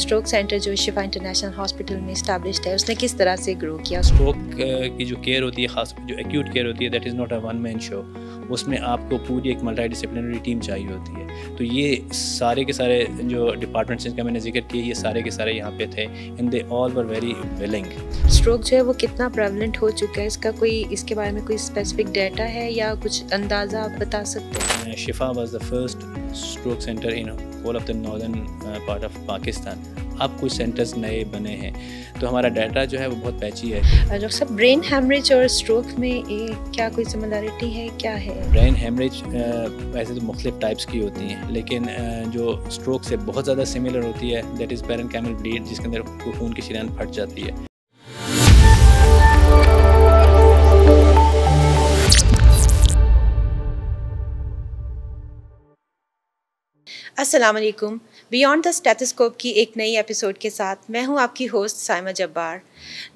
Stroke centre जो Shifa international hospital में establish है उसने किस तरह से ग्रो किया स्ट्रोक uh, की जो केयर होती है खास जो एक्यूट केयर होती है that is not a one man show उसमें आपको पूरी एक मल्टी डिसिप्लिनरी टीम चाहिए होती है तो ये सारे के सारे जो डिपार्टमेंट्स जिनका मैंने जिक्र किया ये सारे के सारे यहाँ पे थे and they all were very willing stroke जो है वो कितना प्रेवलेंट हो चुका है इसका कोई इसके बारे में कोई स्पेसिफिक डाटा है या कुछ अंदाज़ा आप बता सकते हैं Shifa was the first stroke centre in all of the northern part of Pakistan अब कुछ सेंटर्स नए बने हैं तो हमारा डाटा जो है वो बहुत पैची है डॉक्टर साहब ब्रेन हेमरेज और स्ट्रोक में क्या कोई सिमिलरिटी है क्या है ब्रेन हेमरेज ऐसे तो मुख्तलिफ टाइप्स की होती हैं लेकिन जो स्ट्रोक से बहुत ज़्यादा सिमिलर होती है that is parenchymal bleed जिसके अंदर खून की शिरान फट जाती है असलकुम बियॉन्ड द स्टेथोस्कोप की एक नई एपिसोड के साथ मैं हूं आपकी होस्ट साइमा जब्बार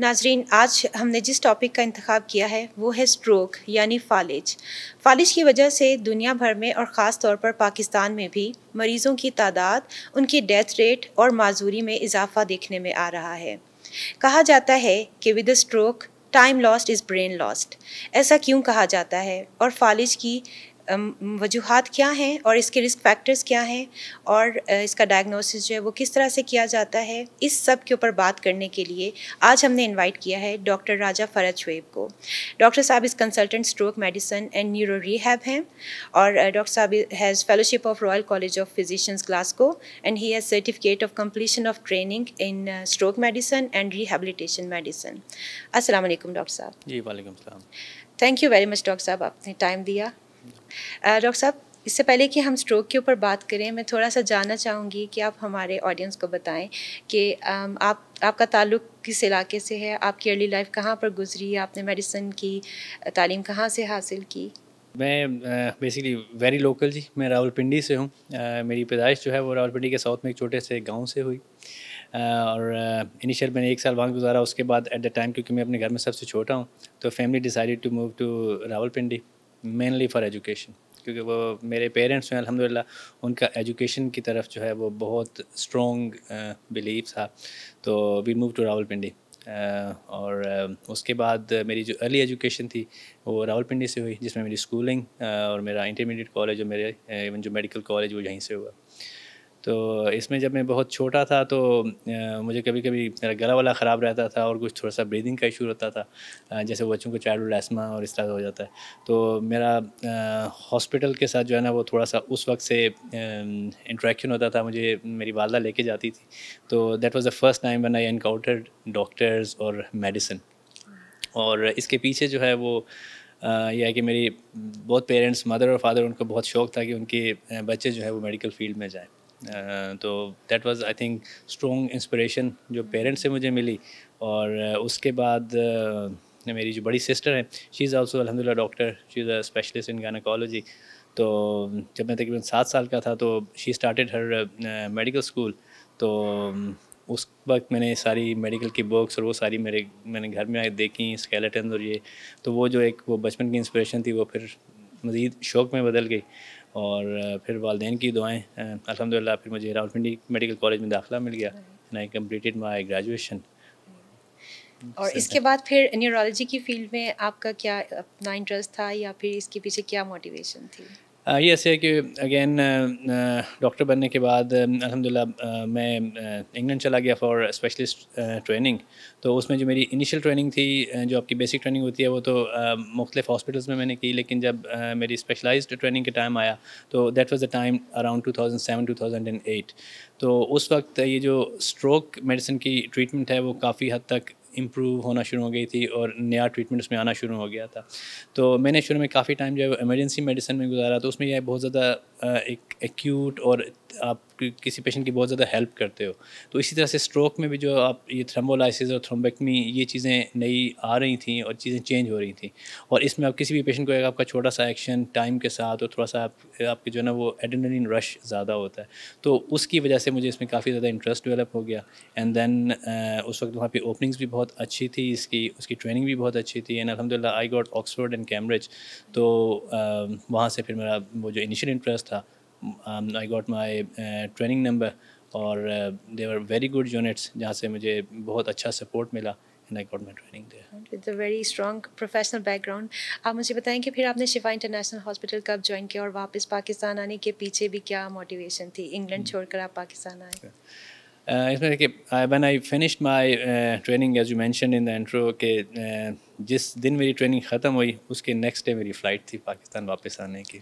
नाजरीन आज हमने जिस टॉपिक का इंतखब किया है वो है स्ट्रोक यानी फालिज फालिज की वजह से दुनिया भर में और ख़ास तौर पर पाकिस्तान में भी मरीज़ों की तादाद उनकी डेथ रेट और माजूरी में इजाफा देखने में आ रहा है कहा जाता है कि with stroke time lost is brain lost ऐसा क्यों कहा जाता है और फालिज की वजूहत क्या हैं और इसके रिस्क फैक्टर्स क्या हैं और इसका डायग्नोसिस जो है वो किस तरह से किया जाता है इस सब के ऊपर बात करने के लिए आज हमने इनवाइट किया है डॉक्टर राजा फ़रज शुएब को डॉक्टर साहब इस consultant stroke medicine and neuro rehab हैं और डॉक्टर साहब has fellowship of Royal College of Physicians Glasgow and he has certificate of completion of training in stroke medicine and rehabilitation medicine असल doctor साहब जी वाईक thank you very much doctor साहब आपने time दिया डॉक्टर साहब इससे पहले कि हम स्ट्रोक के ऊपर बात करें मैं थोड़ा सा जानना चाहूँगी कि आप हमारे ऑडियंस को बताएं कि आप आपका ताल्लुक किस इलाके से है आपकी अर्ली लाइफ कहाँ पर गुजरी आपने मेडिसिन की तालीम कहाँ से हासिल की मैं बेसिकली वेरी लोकल जी मैं रावलपिंडी से हूँ मेरी पैदाइश जो है वो रावलपिंडी के साउथ में एक छोटे से गांव से हुई और इनिशियल मैंने एक साल वहाँ गुजारा उसके बाद एट द टाइम क्योंकि मैं अपने घर में सबसे छोटा हूँ तो family decided to move to Rawalpindi mainly for education क्योंकि वो मेरे पेरेंट्स हैं अलहमदिल्ला उनका एजुकेशन की तरफ जो है वो बहुत स्ट्रॉन्ग बिलीव था तो वी मूव टू रावलपिंडी और उसके बाद मेरी जो अर्ली एजुकेशन थी वो रावलपिंडी से हुई जिसमें मेरी स्कूलिंग और मेरा इंटरमीडिएट कॉलेज और मेरे इवन जो मेडिकल कॉलेज वो यहीं से हुआ तो इसमें जब मैं बहुत छोटा था तो मुझे कभी कभी मेरा गला वाला ख़राब रहता था और कुछ थोड़ा सा ब्रीदिंग का इशू होता था जैसे बच्चों को चाइल्ड एस्मा और इस तरह हो जाता है तो मेरा हॉस्पिटल के साथ जो है ना वो थोड़ा सा उस वक्त से इंट्रैक्शन होता था मुझे मेरी वालदा लेके जाती थी तो that was the first time when I encountered doctors और मेडिसिन और इसके पीछे जो है वो यह है कि मेरी बहुत पेरेंट्स मदर और फादर उनको बहुत शौक़ था कि उनके बच्चे जो है वो मेडिकल फील्ड में जाएँ तो that was I think strong inspiration जो पेरेंट्स से मुझे मिली और उसके बाद मेरी जो बड़ी सिस्टर है शी इज़ ऑल्सो अलहमदिल्ला doctor she is a specialist in gynaecology तो जब मैं तकरीबन सात साल का था तो she started her medical school तो उस वक्त मैंने सारी मेडिकल की बुक्स और वो सारी मेरे मैंने घर में आए देखी स्केलेटन और ये तो वो जो एक वो बचपन की इंस्पिरेशन थी वो फिर मज़ीद शौक में बदल गई और फिर वालदे की दुआएँ अलहमदिल्ला फिर मुझे पिंडी मेडिकल कॉलेज में दाखिला मिल गया and I completed my graduation और इसके बाद फिर न्यूरोलॉजी की फील्ड में आपका क्या अपना इंटरेस्ट था या फिर इसके पीछे क्या मोटिवेशन थी ये ऐसे है कि अगेन डॉक्टर बनने के बाद अलहमदिल्ला मैं इंग्लैंड चला गया फॉर स्पेशलिस्ट ट्रेनिंग तो उसमें जो मेरी इनिशियल ट्रेनिंग थी जो आपकी बेसिक ट्रेनिंग होती है वो तो मुख्तलिफ हॉस्पिटल्स में मैंने की लेकिन जब मेरी स्पेशलाइज्ड ट्रेनिंग के टाइम आया तो that was the time around and eight तो उस वक्त ये जो स्ट्रोक मेडिसिन की ट्रीटमेंट है वो काफ़ी हद तक इम्प्रूव होना शुरू हो गई थी और नया ट्रीटमेंट उसमें आना शुरू हो गया था तो मैंने शुरू में काफ़ी टाइम जब इमरजेंसी मेडिसिन में गुजारा तो उसमें यह बहुत ज़्यादा एक एक्यूट और आप किसी पेशेंट की बहुत ज़्यादा हेल्प करते हो तो इसी तरह से स्ट्रोक में भी जो आप ये थ्रम्बोलाइसिस और थ्रोम्बेक्मी ये चीज़ें नई आ रही थी और चीज़ें चेंज हो रही थी और इसमें आप किसी भी पेशेंट को एक आपका छोटा सा एक्शन टाइम के साथ और थोड़ा सा आप आपके जो है ना वो एड्रेनलिन रश ज़्यादा होता है तो उसकी वजह से मुझे इसमें काफ़ी ज़्यादा इंटरेस्ट डेवलप हो गया एंड देन उस वक्त वहाँ पर ओपनिंग्स भी बहुत अच्छी थी इसकी उसकी ट्रेनिंग भी बहुत अच्छी थी एंड अलहमदिल्ला I got Oxford and Cambridge तो वहाँ से फिर मेरा वो जो इनिशियल इंटरेस्ट था um, I got my uh, और they were very good units जहाँ से मुझे बहुत अच्छा सपोर्ट मिला वेरी स्ट्रॉन्ग प्रोफेशनल बैकग्राउंड आप मुझे बताएं कि फिर आपने शिफा इंटरनेशनल हॉस्पिटल कब ज्वाइन किया और वापस पाकिस्तान आने के पीछे भी क्या मोटिवेशन थी इंग्लैंड hmm. छोड़कर आप पाकिस्तान आए इसमें when I finished my training as you mention in the intro के जिस दिन मेरी ट्रेनिंग ख़त्म हुई उसके नेक्स्ट डे मेरी फ़्लाइट थी पाकिस्तान वापस आने की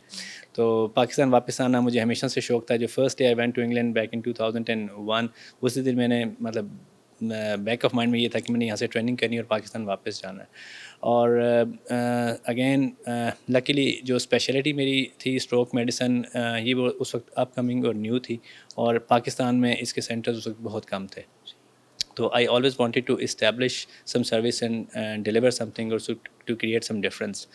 तो पाकिस्तान वापस आना मुझे हमेशा से शौक़ था जो first day I went to England back in two thousand and one उसी दिन मैंने मतलब बैक ऑफ माइंड में ये था कि मैंने यहाँ से ट्रेनिंग करनी और पाकिस्तान वापस जाना है और अगेन लकीली जो स्पेशलिटी मेरी थी स्ट्रोक मेडिसन ये वो उस वक्त अपकमिंग और न्यू थी और पाकिस्तान में इसके सेंटर्स उस वक्त बहुत कम थे तो I always wanted to establish some service and deliver something और टू क्रिएट सम डिफरेंस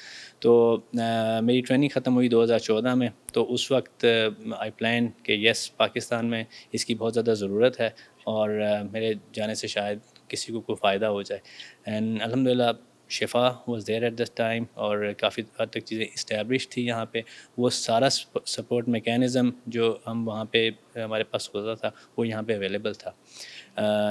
तो uh, मेरी ट्रेनिंग ख़त्म हुई 2014 में तो उस वक्त आई प्लान कि यस पाकिस्तान में इसकी बहुत ज़्यादा ज़रूरत है और मेरे जाने से शायद किसी को कोई फ़ायदा हो जाए एंड अलहमदिल्ला Shifa was there at this time और काफ़ी हद तक चीज़ें इस्टेब्लिश थी यहाँ पे वो सारा सपोर्ट मेकैनिज़म जो हम वहाँ पे हमारे पास होता था वो यहाँ पे अवेलेबल था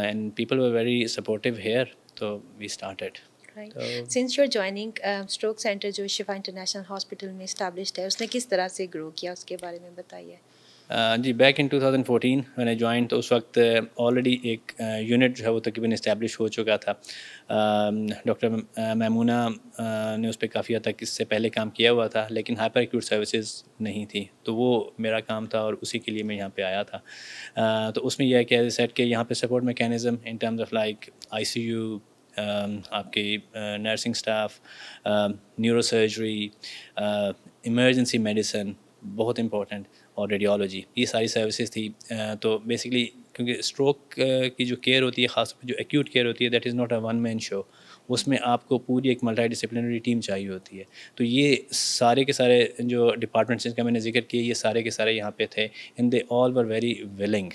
and people were very supportive here तो we started right since your joining stroke centre जो शिफा इंटरनेशनल हॉस्पिटल में इस्टेब्लिश है उसने किस तरह से ग्रो किया उसके बारे में बताइए Uh, जी बैक इन 2014 मैंने ज्वाइन तो उस वक्त ऑलरेडी uh, एक यूनिट uh, जो है वो तकरीबन इस्टेब्लिश हो चुका था डॉक्टर um, मैमूना ने उस पर काफ़ी हद तक इससे पहले काम किया हुआ था लेकिन हाइपर एक्यूट सर्विसेज नहीं थी तो वो मेरा काम था और उसी के लिए मैं यहाँ पे आया था आ, तो उसमें यह है कि सेट के यहाँ पे support mechanism in terms of like I आपके nursing staff neuro surgery emergency medicine बहुत इम्पोर्टेंट और रेडियोलॉजी ये सारी सर्विसेज थी तो बेसिकली क्योंकि स्ट्रोक की जो केयर होती है खास जो एक्यूट केयर होती है that is not a one man show उसमें आपको पूरी एक मल्टी डिसिप्लिनरी टीम चाहिए होती है तो ये सारे के सारे जो डिपार्टमेंट्स जिनका मैंने जिक्र किया ये सारे के सारे यहाँ पे थे and they all were very willing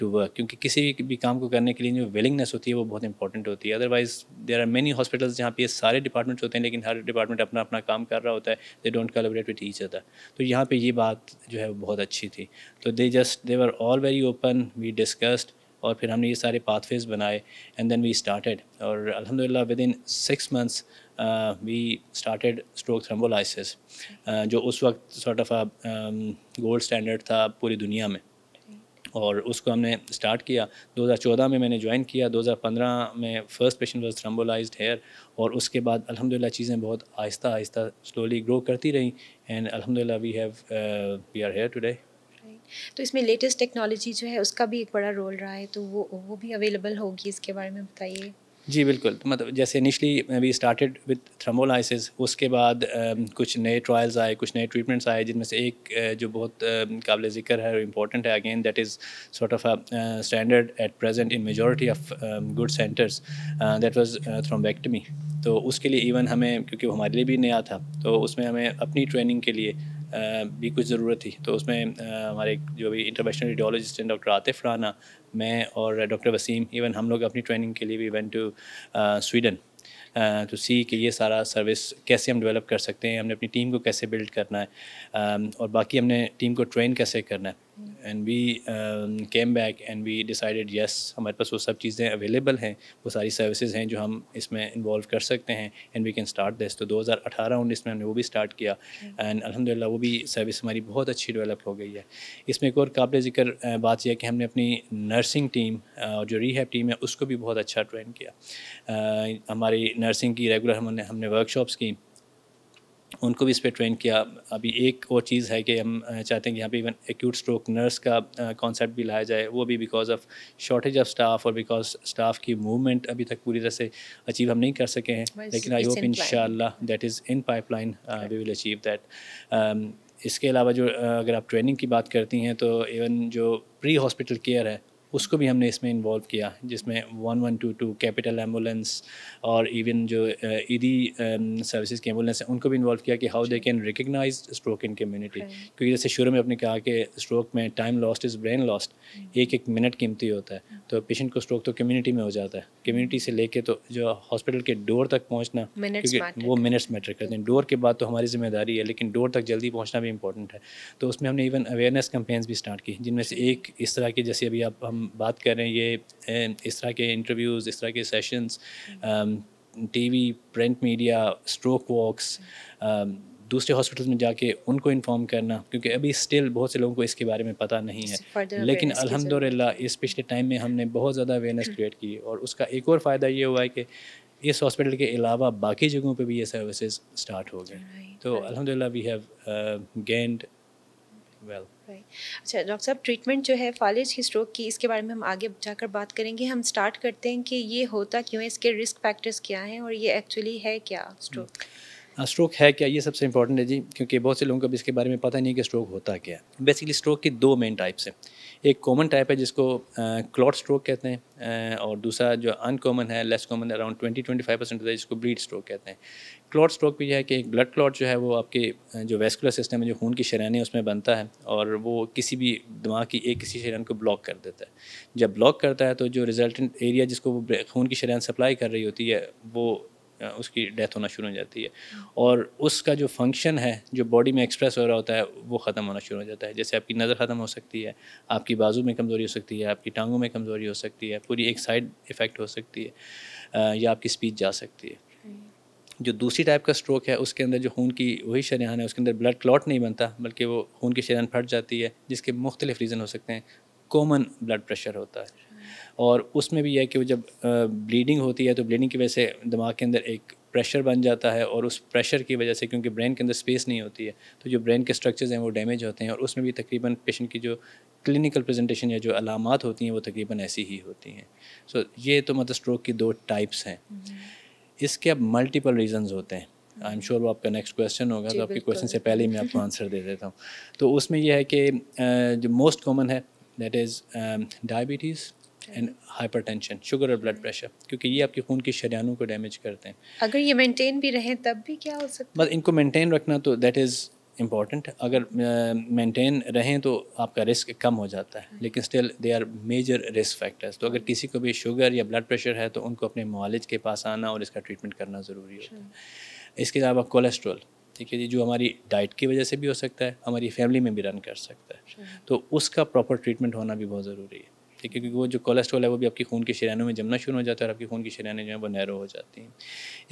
to work क्योंकि किसी भी काम को करने के लिए जो विलिंगनेस होती है वो बहुत इंपॉर्टेंट होती है otherwise there are many hospitals जहाँ पे ये सारे डिपार्टमेंट्स होते हैं लेकिन हर डिपार्टमेंट अपना अपना काम कर रहा होता है they don't collaborate with each other तो यहाँ पर ये बात जो है बहुत अच्छी थी तो they just they were all very open we discussed और फिर हमने ये सारे पाथवेज बनाए एंड देन वी स्टार्टेड और अल्हम्दुलिल्लाह within six months we started stroke thrombolysis जो उस वक्त सॉर्ट ऑफ गोल्ड स्टैंडर्ड था पूरी दुनिया में और उसको हमने स्टार्ट किया 2014 में मैंने ज्वाइन किया 2015 में first patient was thrombolyse here और उसके बाद अल्हम्दुलिल्लाह चीज़ें बहुत आहिस्ता आहिस्ता स्लोली ग्रो करती रहीं एंड अल्हम्दुलिल्लाह we have we are here today तो इसमें लेटेस्ट टेक्नोलॉजी जो है उसका भी एक बड़ा रोल रहा है तो वो वो भी अवेलेबल होगी इसके बारे में बताइए जी बिल्कुल तो मतलब जैसे initially we started with thrombolysis उसके बाद um, कुछ नए ट्रायल्स आए कुछ नए ट्रीटमेंट्स आए जिनमें से एक uh, जो बहुत um, काबिल ज़िक्र है और इम्पॉर्टेंट है again that is sort of standard at present in majority of good centres that was thrombectomy तो उसके लिए इवन हमें क्योंकि वो हमारे लिए भी नया था तो उसमें हमें अपनी ट्रेनिंग के लिए भी कुछ ज़रूरत थी तो उसमें हमारे जो भी इंटरनेशनल रेडियोलॉजिस्ट हैं डॉक्टर आतिफ राना मैं और डॉक्टर वसीम इवन हम लोग अपनी ट्रेनिंग के लिए भी we went to Sweden to see कि ये सारा सर्विस कैसे हम डेवलप कर सकते हैं हमने अपनी टीम को कैसे बिल्ड करना है और बाकी हमने टीम को ट्रेन कैसे करना है and we came back and we decided yes हमारे पास वो सब चीज़ें अवेलेबल हैं वो सारी सर्विसेज हैं जो हम इसमें इन्वॉल्व कर सकते हैं and we can start this तो 2018 उन्नीस में हमने वो भी स्टार्ट किया एंड हम्म। अलहमदिल्ला वो भी सर्विस हमारी बहुत अच्छी डेवलप हो गई है इसमें एक और काबिल जिक्र बात यह है कि हमने अपनी नर्सिंग टीम और जो रीहैब टीम है उसको भी बहुत अच्छा ट्रेन किया हमारी नर्सिंग की रेगुलर हमने हमने वर्कशॉप्स की उनको भी इस पर ट्रेन किया अभी एक और चीज़ है कि हम चाहते हैं कि यहाँ पे इवन एक्यूट स्ट्रोक नर्स का कॉन्सेप्ट भी लाया जाए वो भी because of shortage of staff और बिकॉज स्टाफ की मूवमेंट अभी तक पूरी तरह से अचीव हम नहीं कर सके हैं लेकिन I hope in that is in pipeline we will achieve that इसके अलावा जो अगर आप ट्रेनिंग की बात करती हैं तो इवन जो प्री हॉस्पिटल केयर है उसको भी हमने इसमें इन्वॉल्व किया जिसमें one one two two capital ambulance और इवन जो ईदी सर्विसेज के एम्बुलेंस हैं उनको भी इन्वॉल्व किया कि how they can recognise stroke in community क्योंकि जैसे शुरू में आपने कहा कि स्ट्रोक में time lost is brain lost एक एक मिनट कीमती होता है hmm. तो पेशेंट को स्ट्रोक तो कम्युनिटी में हो जाता है कम्युनिटी से लेके तो जो हॉस्पिटल के डोर तक पहुँचना क्योंकि वो मिनट्स मैटर करते हैं डोर के बाद तो हमारी जिम्मेदारी है लेकिन डोर तक जल्दी पहुँचना भी इंपॉर्टेंट है तो उसमें हमने इवन अवेयरनेस कैंपेन्स भी स्टार्ट की जिनमें से एक इस तरह की जैसे अभी आप हम बात कर रहे हैं ये इस तरह के इंटरव्यूज़ इस तरह के sessions TV print media stroke walks दूसरे हॉस्पिटल में जाके उनको इन्फॉर्म करना क्योंकि अभी स्टिल बहुत से लोगों को इसके बारे में पता नहीं है लेकिन अलहमदिल्ला इस पिछले टाइम में हमने बहुत ज़्यादा अवेयरनेस क्रिएट की और उसका एक और फ़ायदा ये हुआ है कि इस हॉस्पिटल के अलावा बाकी जगहों पे भी ये सर्विसेज स्टार्ट हो गए तो अलहमदिल्ला वी हैव गेंड वेल अच्छा डॉक्टर साहब ट्रीटमेंट जो है फॉलेज की स्ट्रोक की इसके बारे में हम आगे जाकर बात करेंगे हम स्टार्ट करते हैं कि ये होता क्यों है इसके रिस्क फैक्टर्स क्या हैं और ये एक्चुअली है क्या स्ट्रोक हम्म। स्ट्रोक हाँ, है क्या ये सबसे इंपॉर्टेंट है जी क्योंकि बहुत से लोगों को अब इसके बारे में पता नहीं कि स्ट्रोक होता क्या है बेसिकली स्ट्रोक की दो मेन टाइप्स हैं एक कॉमन टाइप है जिसको क्लॉट स्ट्रोक कहते हैं और दूसरा जो अनकॉमन है less common around twenty twenty five percent होता है जिसको ब्लीड स्ट्रोक कहते हैं क्लॉट स्ट्रोक भी यह है कि एक ब्लड क्लॉट जो है वो आपके जो वेस्कुलर सिस्टम है जो खून की है उसमें बनता है और वो किसी भी दिमाग की एक किसी शरण को ब्लॉक कर देता है जब ब्लॉक करता है तो जो रिजल्टेंट एरिया जिसको वो खून की शरण सप्लाई कर रही होती है वो उसकी डेथ होना शुरू हो जाती है और उसका जो फंक्शन है जो बॉडी में एक्सप्रेस हो रहा होता है वो ख़त्म होना शुरू हो जाता है जैसे आपकी नज़र ख़त्म हो सकती है आपकी बाजू में कमज़ोरी हो सकती है आपकी टांगों में कमज़ोरी हो सकती है पूरी एक साइड इफ़ेक्ट हो सकती है या आपकी स्पीच जा सकती है जो दूसरी टाइप का स्ट्रोक है उसके अंदर जो खून की वही शरहान है उसके अंदर ब्लड क्लॉट नहीं बनता बल्कि वो खून की शरियान फट जाती है जिसके मुख्तलिफ रीज़न हो सकते हैं कॉमन ब्लड प्रेशर होता है और उसमें भी यह कि वो जब ब्लीडिंग होती है तो ब्लीडिंग की वजह से दिमाग के अंदर एक प्रेशर बन जाता है और उस प्रेशर की वजह से क्योंकि ब्रेन के अंदर स्पेस नहीं होती है तो जो ब्रेन के स्ट्रक्चर्स हैं वो डैमेज होते हैं और उसमें भी तकरीबन पेशेंट की जो क्लिनिकल प्रेजेंटेशन या जो अलामत होती हैं वो तकरीबन ऐसी ही होती हैं सो so, ये तो मतलब स्ट्रोक की दो टाइप्स हैं हम्म। इसके अब मल्टीपल रीजंस होते हैं आई एम श्योर वो आपका नेक्स्ट क्वेश्चन होगा तो आपके क्वेश्चन से पहले ही मैं आपको आंसर दे देता हूँ तो उसमें यह है कि जो मोस्ट कॉमन है that is diabetes and hypertension sugar और ब्लड प्रेशर क्योंकि ये आपके खून की शरियानों को डैमेज करते हैं अगर ये मेंटेन भी रहें तब भी क्या हो सकता है बस इनको मेंटेन रखना तो दैट इज़ इम्पॉर्टेंट अगर मेंटेन रहें तो आपका रिस्क कम हो जाता है लेकिन still they are major risk factors तो अगर किसी को भी शुगर या ब्लड प्रेशर है तो उनको अपने मालिज के पास आना और इसका ट्रीटमेंट करना ज़रूरी होता है इसके अलावा कोलेस्ट्रॉल ठीक है जी जो हमारी डाइट की वजह से भी हो सकता है हमारी फैमिली में भी रन कर सकता है तो उसका प्रॉपर ट्रीटमेंट होना भी बहुत ज़रूरी है ठीक है क्योंकि वो जो कोलेस्ट्रॉल है वो भी आपकी खून के शरियानों में जमना शुरू हो जाता है और आपकी खून की शरियाने जो है वो नैरो हो जाती हैं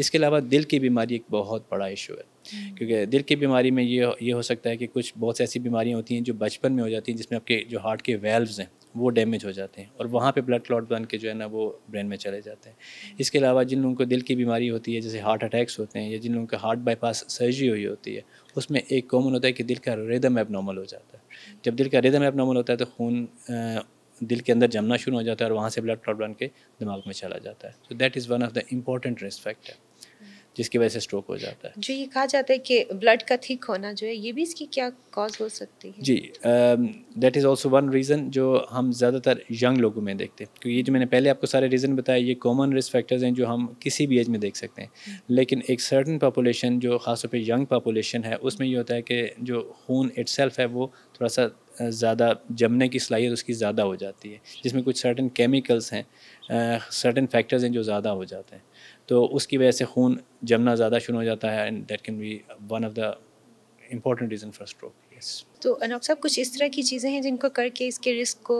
इसके अलावा दिल की बीमारी एक बहुत बड़ा इशू है Hmm. क्योंकि दिल की बीमारी में ये ये हो सकता है कि कुछ बहुत सी ऐसी बीमारियाँ होती हैं जो बचपन में हो जाती हैं जिसमें आपके जो हार्ट के वेल्व हैं वो डैमेज हो जाते हैं और वहाँ पे ब्लड क्लॉट बन के जो है ना वो ब्रेन में चले जाते हैं hmm. इसके अलावा जिन लोगों को दिल की बीमारी होती है जैसे हार्ट अटैक्स होते हैं या जिन लोगों का हार्ट बाईपास सर्जरी हुई होती है उसमें एक कॉमन होता है कि दिल का रिदम एबनॉर्मल हो जाता है hmm. जब दिल का रिदम एबनॉर्मल होता है तो खून दिल के अंदर जमना शुरू हो जाता है और वहाँ से ब्लड क्लॉट बन के दिमाग में चला जाता है तो that is one of the important risk factor जिसकी वजह से स्ट्रोक हो जाता है जो ये कहा जाता है कि ब्लड का थिक होना जो है ये भी इसकी क्या कॉज हो सकती है जी that is also one reason जो हम ज़्यादातर यंग लोगों में देखते हैं क्योंकि ये जो मैंने पहले आपको सारे रीज़न बताए ये कॉमन रिस्क फैक्टर्स हैं जो हम किसी भी एज में देख सकते हैं हम्म। लेकिन एक सर्टन पॉपुलेशन जो खासतौर पर यंग पॉपुलेशन है उसमें ये होता है कि जो खून इट है वो थोड़ा सा ज़्यादा जमने की सलाहियत उसकी ज़्यादा हो जाती है जिसमें कुछ सर्टन केमिकल्स हैं सर्टन फैक्टर्स हैं जो ज़्यादा हो जाते हैं तो उसकी वजह से खून जमना ज़्यादा शुरू हो जाता है and that can be one of the important reason for stroke तो अनोक साहब कुछ इस तरह की चीज़ें हैं जिनको करके इसके रिस्क को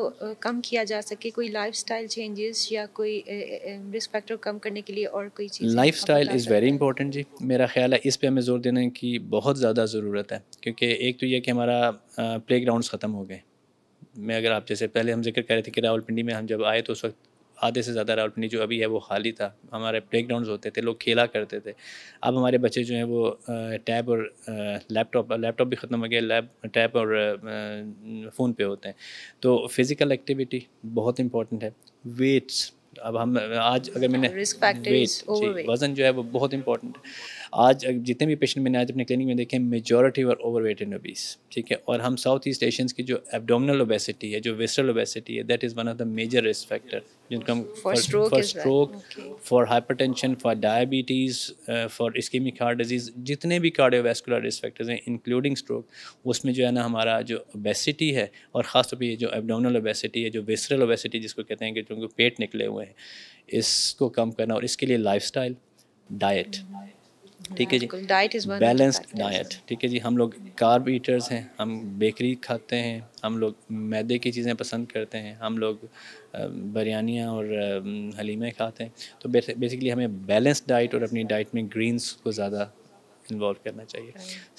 कम किया जा सके कोई लाइफ स्टाइल चेंजेस या कोई रिस्क फैक्टर कम करने के लिए और कोई चीज़ lifestyle is very important जी मेरा ख्याल है इस पे हमें ज़ोर देने की बहुत ज़्यादा ज़रूरत है क्योंकि एक तो यह कि हमारा प्ले ग्राउंड ख़त्म हो गए मैं अगर आप जैसे पहले हम जिक्र कर रहे थे कि रावलपिंडी में हम जब आए तो उस वक्त आधे से ज़्यादा रावलपिंडी जो अभी है वो खाली था हमारे प्ले होते थे लोग खेला करते थे अब हमारे बच्चे जो हैं वो टैब और लैपटॉप लैपटॉप भी ख़त्म हो गया लैब टैब और फ़ोन पे होते हैं तो फिज़िकल एक्टिविटी बहुत इंपॉर्टेंट है वेट्स अब हम आज अगर मैंने वेट वजन जो है वो बहुत इंपॉर्टेंट है आज जितने भी पेशेंट मैंने आज अपने क्लिनिक में देखे मेजोरिटी और ओवर वेट इन ओबीस ठीक है और हम साउथ ईस्ट एशियंस की जो एबडोमिनल ओबेसिटी है जो वेस्टर्न ओबेसिटी है that is one of the major risk factor जिनका for stroke for hypertension for diabetes for ischemic heart disease जितने भी कार्डियोवेस्कुलर रिस्फेक्टर्स हैं इंक्लूडिंग स्ट्रोक उसमें जो है ना हमारा जो ओबेसिटी है और ख़ासतौर तौर पर जो एबडोमिनल ओबेसिटी है जो वेसरल ओबेसिटी जिसको कहते हैं कि क्योंकि पेट निकले हुए हैं इसको कम करना और इसके लिए लाइफ स्टाइल डाइट ठीक है जी डाइट इज बैलेंस्ड डाइट ठीक है जी हम लोग कार्ब ईटर्स हैं हम बेकरी खाते हैं हम लोग मैदे की चीज़ें पसंद करते हैं हम लोग बरयानियाँ और हलीमे खाते हैं तो बेसिकली हमें बैलेंस डाइट और अपनी डाइट में ग्रीन्स को ज़्यादा इन्वॉल्व करना चाहिए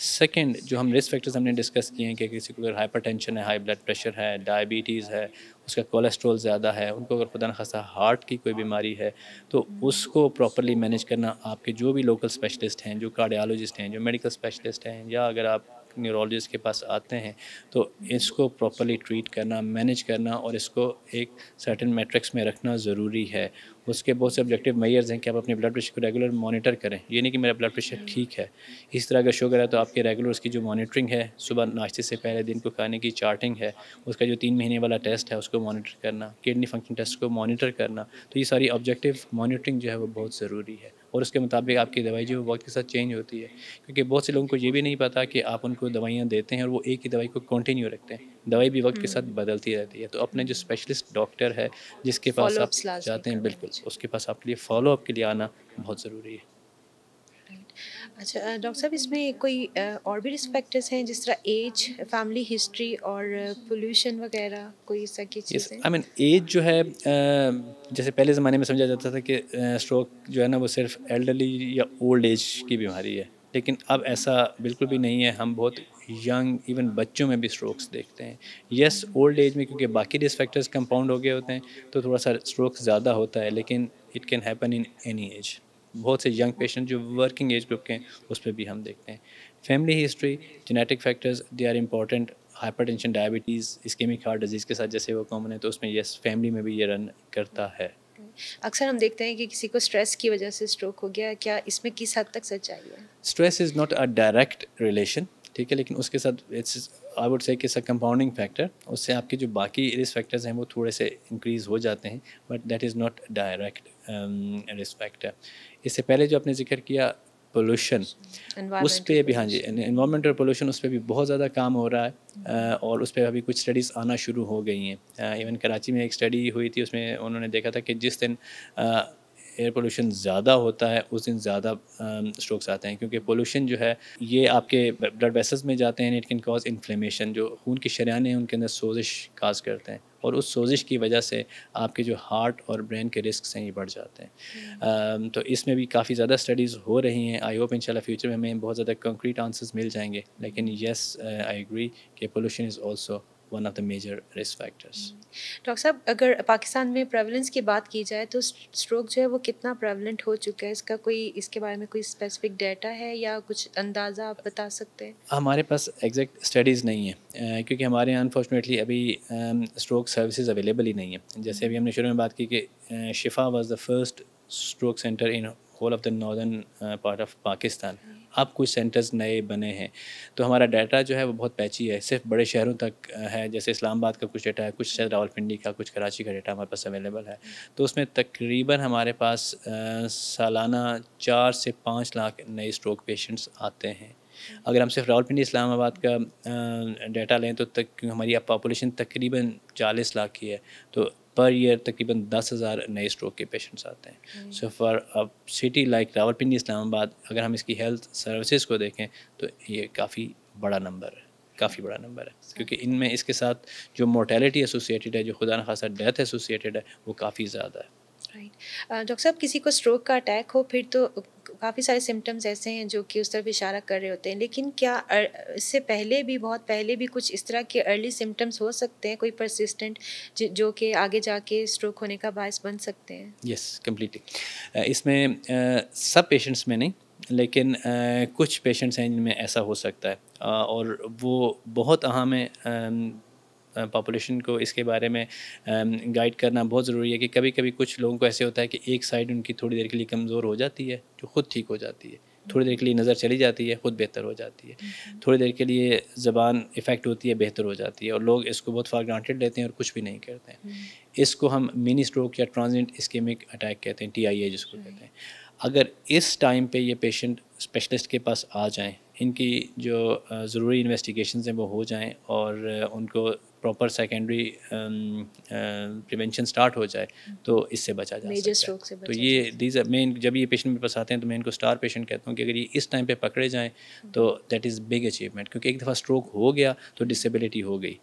सेकेंड जो हम रिस्क फैक्टर्स हमने डिस्कस किए हैं कि किसी को अगर हाइपर है हाई ब्लड प्रेशर है डायबिटीज़ है उसका कोलेस्ट्रॉल ज़्यादा है उनको अगर खुदा खासा हार्ट की कोई बीमारी है तो hmm. उसको प्रॉपरली मैनेज करना आपके जो भी लोकल स्पेशलिस्ट हैं जो कार्डियालॉजिस्ट हैं जो मेडिकल स्पेशलिस्ट हैं या अगर आप न्यूरोलॉजिस्ट के पास आते हैं तो इसको प्रॉपरली ट्रीट करना मैनेज करना और इसको एक सर्टन मैट्रिक्स में रखना ज़रूरी है उसके बहुत से ऑब्जेक्टिव मैयर्स हैं कि आप अपने ब्लड प्रेशर को रेगुलर मॉनिटर करें ये नहीं कि मेरा ब्लड हम्म। प्रेशर ठीक है इस तरह का शुगर है तो आपके रेगुलर उसकी जो मॉनिटरिंग है सुबह नाश्ते से पहले दिन को खाने की चार्टिंग है उसका जो तीन महीने वाला टेस्ट है उसको मॉनिटर करना किडनी फंक्शन टेस्ट को मॉनिटर करना तो ये सारी ऑब्जेक्टिव मॉनिटरिंग जो है वो बहुत ज़रूरी है और उसके मुताबिक आपकी दवाई जो वक्त के साथ चेंज होती है क्योंकि बहुत से लोगों को ये भी नहीं पता कि आप उनको दवाइयाँ देते हैं और वो एक ही दवाई को कंटिन्यू रखते हैं दवाई भी वक्त के हम्म। साथ बदलती रहती है तो अपने जो स्पेशलिस्ट डॉक्टर है जिसके पास आप जाते हैं बिल्कुल उसके पास आपके लिए फॉलोअप के लिए आना बहुत ज़रूरी है अच्छा डॉक्टर साहब इसमें कोई और भी रिस्क फैक्टर्स हैं जिस तरह एज फैमिली हिस्ट्री और पोल्यूशन वगैरह कोई ऐसा की चीज़ आई मीन एज जो है जैसे पहले ज़माने में समझा जाता था कि स्ट्रोक जो है ना वो सिर्फ एल्डरली या ओल्ड एज की बीमारी है लेकिन अब ऐसा बिल्कुल भी नहीं है हम बहुत यंग इवन बच्चों में भी स्ट्रोक्स देखते हैं यस ओल्ड एज में क्योंकि बाकी रिस्क फैक्टर्स कंपाउंड हो गए होते हैं तो थोड़ा सा स्ट्रोक ज़्यादा होता है लेकिन it can happen in any age बहुत से यंग पेशेंट जो वर्किंग एज ग्रुप के हैं उस पर भी हम देखते हैं family history genetic factors they are important tension diabetes ischemic heart disease के साथ जैसे वो कॉमन है तो उसमें यस फैमिली में भी ये रन करता है अक्सर हम देखते हैं कि किसी को स्ट्रेस की वजह से स्ट्रोक हो गया क्या इसमें किस हद तक सच्चाई है stress is not a direct relation ठीक है लेकिन उसके साथ इट्स आई वुड से किस कंपाउंडिंग फैक्टर उससे आपके जो बाकी रिस्क फैक्टर्स हैं वो थोड़े से इंक्रीज़ हो जाते हैं but that is not direct respect um, है इससे पहले जो आपने जिक्र किया पोल्यूशन उस पर भी हाँ जी इन्वामेंट और पोल्यूशन उस पर भी बहुत ज़्यादा काम हो रहा है और उस पर अभी कुछ स्टडीज़ आना शुरू हो गई हैं इवन कराची में एक स्टडी हुई थी उसमें उन्होंने देखा था कि जिस दिन एयर पोल्यूशन ज़्यादा होता है उस दिन ज़्यादा स्ट्रोक्स आते हैं क्योंकि पोल्यूशन जो है ये आपके ब्लड वेसल्स में जाते हैं इट कैन कॉज इन्फ्लेमेशन जो खून की शरियाने हैं उनके अंदर सोजिश काज करते हैं और उस सोजिश की वजह से आपके जो हार्ट और ब्रेन के रिस्क हैं ये बढ़ जाते हैं हम्म। तो इसमें भी काफ़ी ज़्यादा स्टडीज़ हो रही हैं आई होप इन फ्यूचर में हमें बहुत ज़्यादा कंक्रीट आंसर्स मिल जाएंगे लेकिन येस आई एग्री कि pollution is also one of the major risk factors doctor साहब अगर पाकिस्तान में प्रेवलेंस की बात की जाए तो स्ट्रोक जो है वो कितना प्रेवलेंट हो चुका है इसका कोई इसके बारे में कोई स्पेसिफिक डाटा है या कुछ अंदाज़ा आप बता सकते हैं हमारे पास एग्जैक्ट स्टडीज़ नहीं है क्योंकि हमारे यहाँ अनफॉर्चुनेटली अभी स्ट्रोक सर्विसेज अवेलेबल ही नहीं है जैसे अभी hmm. हमने शुरू में बात की कि Shifa was the first stroke centre in whole of the northern part of Pakistan अब कुछ सेंटर्स नए बने हैं तो हमारा डाटा जो है वो बहुत पैची है सिर्फ बड़े शहरों तक है जैसे इस्लामाबाद का कुछ डाटा है कुछ शायद रावलपिंडी का कुछ कराची का डाटा हमारे पास अवेलेबल है तो उसमें तकरीबन हमारे पास सालाना चार से पाँच लाख नए स्ट्रोक पेशेंट्स आते हैं अगर हम सिर्फ रावलपिंडी इस्लामाबाद का डाटा लें तो तक हमारी पॉपुलेशन तकरीबन चालीस लाख की है तो पर ईयर तकरीबन दस हज़ार नए स्ट्रोक के पेशेंट्स आते हैं सो फॉर अब सिटी लाइक रावलपिंडी इस्लामाबाद अगर हम इसकी हेल्थ सर्विसेज को देखें तो ये काफ़ी बड़ा नंबर है काफ़ी बड़ा नंबर है क्योंकि इनमें इसके साथ जो मोर्टेलिटी एसोसिएटेड है जो खुदा न खासा डेथ एसोसिएटेड है वो काफ़ी ज़्यादा है राइट डॉक्टर uh, साहब किसी को स्ट्रोक का अटैक हो फिर तो काफ़ी सारे सिम्टम्स ऐसे हैं जो कि उस तरफ इशारा कर रहे होते हैं लेकिन क्या इससे पहले भी बहुत पहले भी कुछ इस तरह के अर्ली सिम्टम्स हो सकते हैं कोई परसिस्टेंट जो कि आगे जाके स्ट्रोक होने का बायस बन सकते हैं यस कम्प्लीटली इसमें सब पेशेंट्स में नहीं लेकिन आ, कुछ पेशेंट्स हैं जिनमें ऐसा हो सकता है आ, और वो बहुत अहम है पॉपुलेशन को इसके बारे में गाइड करना बहुत ज़रूरी है कि कभी कभी कुछ लोगों को ऐसे होता है कि एक साइड उनकी थोड़ी देर के लिए कमज़ोर हो जाती है जो खुद ठीक हो जाती है थोड़ी देर के लिए नज़र चली जाती है ख़ुद बेहतर हो जाती है हम्म। थोड़ी देर के लिए ज़बान इफ़ेक्ट होती है बेहतर हो जाती है और लोग इसको बहुत फार ग्रांटेड लेते हैं और कुछ भी नहीं करते हैं हम्म। इसको हम मिनी स्ट्रोक या ट्रांजेंट इस्केमिक अटैक कहते हैं टी जिसको हम्म। कहते हैं अगर इस टाइम पे ये पेशेंट स्पेशलिस्ट के पास आ जाएं इनकी जो ज़रूरी इन्वेस्टिगेशन हैं वो हो जाएं और उनको प्रॉपर सेकेंडरी प्रिवेंशन स्टार्ट हो जाए तो इससे बचा जा तो ये दीज मेन जब ये पेशेंट मेरे पास आते हैं तो मैं इनको स्टार पेशेंट कहता हूँ कि अगर ये इस टाइम पे पकड़े जाएँ हम्म। तो दैट इज़ बिग अचीवमेंट क्योंकि एक दफ़ा स्ट्रोक हो गया तो डिसेबिलिटी हो गई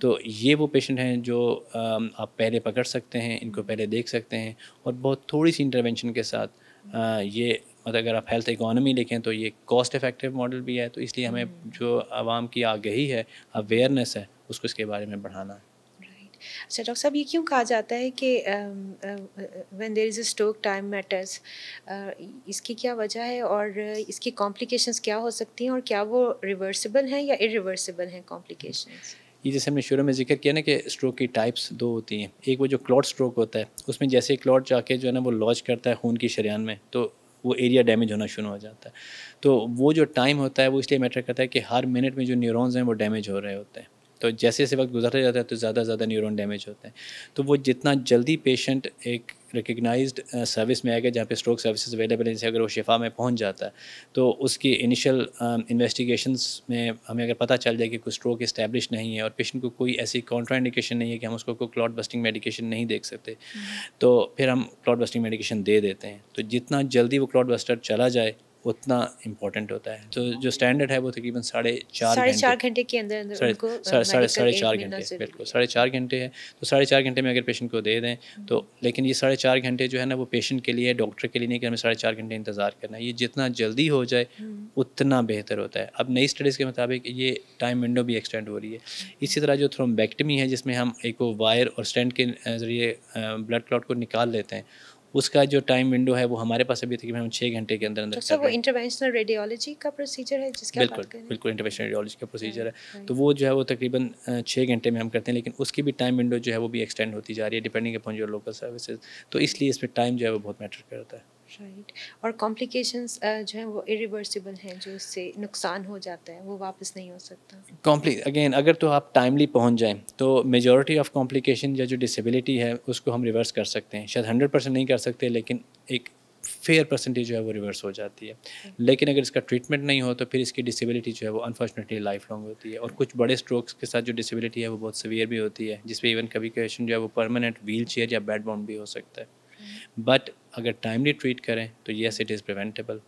तो ये वो पेशेंट हैं जो um, आप पहले पकड़ सकते हैं इनको हम्म। पहले देख सकते हैं और बहुत थोड़ी सी इंटरवेंशन के साथ uh, ये मतलब अगर आप हेल्थ इकोनॉमी देखें तो ये कॉस्ट इफ़ेक्टिव मॉडल भी है तो इसलिए हमें हम्म। जो आवाम की आगही है अवेयरनेस है उसको इसके बारे में बढ़ाना है अच्छा डॉक्टर साहब ये क्यों कहा जाता है कि when there is a stroke time matters इसकी क्या वजह है और इसकी कॉम्प्लिकेशंस क्या हो सकती हैं और क्या वो रिवर्सिबल हैं या इरिवर्सिबल हैं कॉम्प्लिकेशंस ये जैसे हमने शुरू में जिक्र किया ना कि स्ट्रोक की टाइप्स दो होती हैं एक वो जो क्लॉट स्ट्रोक होता है उसमें जैसे क्लॉट जाके जो है ना वो लॉज करता है खून की शरियान में तो वो एरिया डैमेज होना शुरू हो जाता है तो वो जो टाइम होता है वो इसलिए मैटर करता है कि हर मिनट में जो न्यूरॉन्स हैं वो डैमेज हो रहे होते हैं तो जैसे जैसे वक्त गुजरता जाता है तो ज़्यादा से ज़्यादा न्यूरॉन डैमेज होते हैं तो वो जितना जल्दी पेशेंट एक रिकगनाइज सर्विस में आएगा जहाँ पे स्ट्रोक सर्विसेज अवेलेबल हैं जैसे अगर वो शिफा में पहुँच जाता है तो उसकी इनिशियल इन्वेस्टिगेशंस में हमें अगर पता चल जाए कि कोई स्ट्रोक इस्टेब्लिश नहीं है और पेशेंट को कोई ऐसी इंडिकेशन नहीं है कि हम उसको कोई क्लॉट बस्टिंग मेडिकेशन नहीं देख सकते हम्म। तो फिर हम क्लॉट बस्टिंग मेडिकेशन दे देते हैं तो जितना जल्दी वो क्लॉट बस्टर चला जाए उतना इम्पोर्टेंट होता है तो जो स्टैंडर्ड है वो तकरीबन साढ़े चार साढ़े चार घंटे के अंदर साढ़े साढ़े uh, साढ़े चार घंटे बिल्कुल साढ़े चार घंटे है तो साढ़े चार घंटे में अगर पेशेंट को दे दें हम्म। तो लेकिन ये साढ़े चार घंटे जो है ना वो पेशेंट के लिए डॉक्टर के लिए नहीं कि हमें साढ़े चार घंटे इंतज़ार करना है ये जितना जल्दी हो जाए हम्म। उतना बेहतर होता है अब नई स्टडीज़ के मुताबिक ये टाइम विंडो भी एक्सटेंड हो रही है इसी तरह जो थ्रोम्बेक्टमी है जिसमें हम एक वायर और स्टैंड के ज़रिए ब्लड क्लॉट को निकाल लेते हैं उसका जो टाइम विंडो है वो हमारे पास अभी तकरीबन छः घंटे के अंदर अंदर तो वो इंटरवेंशनल रेडियोलॉजी का प्रोसीजर है जिसके बिल्कुल बिल्कुल इंटरवेंशनल रेडियोलॉजी का प्रोसीजर हाँ, है हाँ। तो वो जो है वो तकरीबन छः घंटे में हम करते हैं लेकिन उसकी भी टाइम विंडो जो है वो भी एक्सटेंड होती जा रही है depending upon your local services तो इसलिए इसमें टाइम जो है वो बहुत मैटर करता है राइट और कॉम्प्लिकेशंस जो हैं वो इरिवर्सिबल हैं जो उससे नुकसान हो जाता है वो वापस नहीं हो सकता कॉम्प्ली अगेन अगर तो आप टाइमली पहुंच जाएं तो मेजॉरिटी ऑफ कॉम्प्लिकेशन या जो डिसेबिलिटी है उसको हम रिवर्स कर सकते हैं शायद हंड्रेड परसेंट नहीं कर सकते लेकिन एक फेयर परसेंटेज जो है वो रिवर्स हो जाती है लेकिन अगर इसका ट्रीटमेंट नहीं हो तो फिर इसकी डिसेबिलिटी जो है वो अनफॉर्चुनेटली लाइफ लॉन्ग होती है और कुछ बड़े स्ट्रोक्स के साथ जो डिसेबिलिटी है वो बहुत सवियर भी होती है जिसमें इवन कभी क्वेश्चन जो है वो परमानेंट व्हील चेयर या बेड बाउंड भी हो सकता है बट अगर टाइमली ट्रीट करें तो yes it is preventable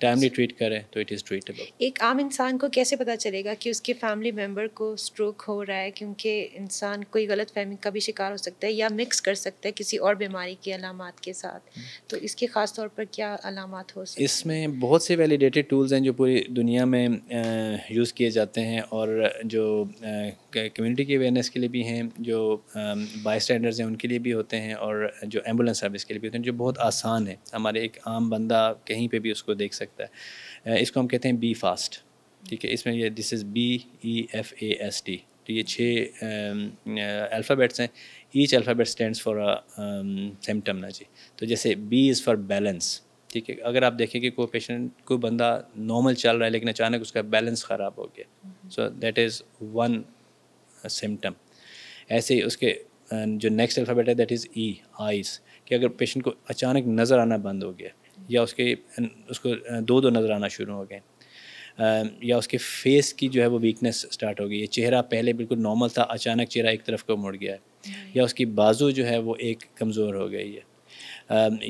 timely treat करें तो इट इज़ ट्रीटेबल एक आम इंसान को कैसे पता चलेगा कि उसके फैमिली मेम्बर को स्ट्रोक हो रहा है क्योंकि इंसान कोई गलत फहमी का भी शिकार हो सकता है या मिक्स कर सकता है किसी और बीमारी की अलामत के साथ हम्म। तो इसके ख़ास तौर पर क्या अलामत हो सकते इसमें बहुत से वैलिडेटेड टूल्स हैं जो पूरी दुनिया में यूज़ किए जाते हैं और जो कम्यूनिटी की अवेयरनेस के लिए भी हैं जो बाई स्टैंडर्स हैं उनके लिए भी होते हैं और जो एम्बुलेंस सर्विस के लिए भी होते हैं जो बहुत आसान है हमारे एक आम बंदा कहीं पर भी उसको देख सकते सकता है इसको हम कहते हैं बी फास्ट ठीक है इसमें ये this is B E F A S T तो ये छः अल्फ़ाबेट्स हैं each alphabet stand for symptom ना जी तो जैसे बी इज़ फॉर बैलेंस ठीक है अगर आप देखें कि कोई पेशेंट कोई बंदा नॉर्मल चल रहा है लेकिन अचानक उसका बैलेंस ख़राब हो गया so that is one symptom ऐसे ही उसके जो नेक्स्ट अल्फ़ाबेट है दैट इज़ ई आइज़ कि अगर पेशेंट को अचानक नज़र आना बंद हो गया या उसके उसको दो दो नज़र आना शुरू हो गए या उसके फेस की जो है वो वीकनेस स्टार्ट हो गई है चेहरा पहले बिल्कुल नॉर्मल था अचानक चेहरा एक तरफ को मुड़ गया है या उसकी बाजू जो है वो एक कमज़ोर हो गई है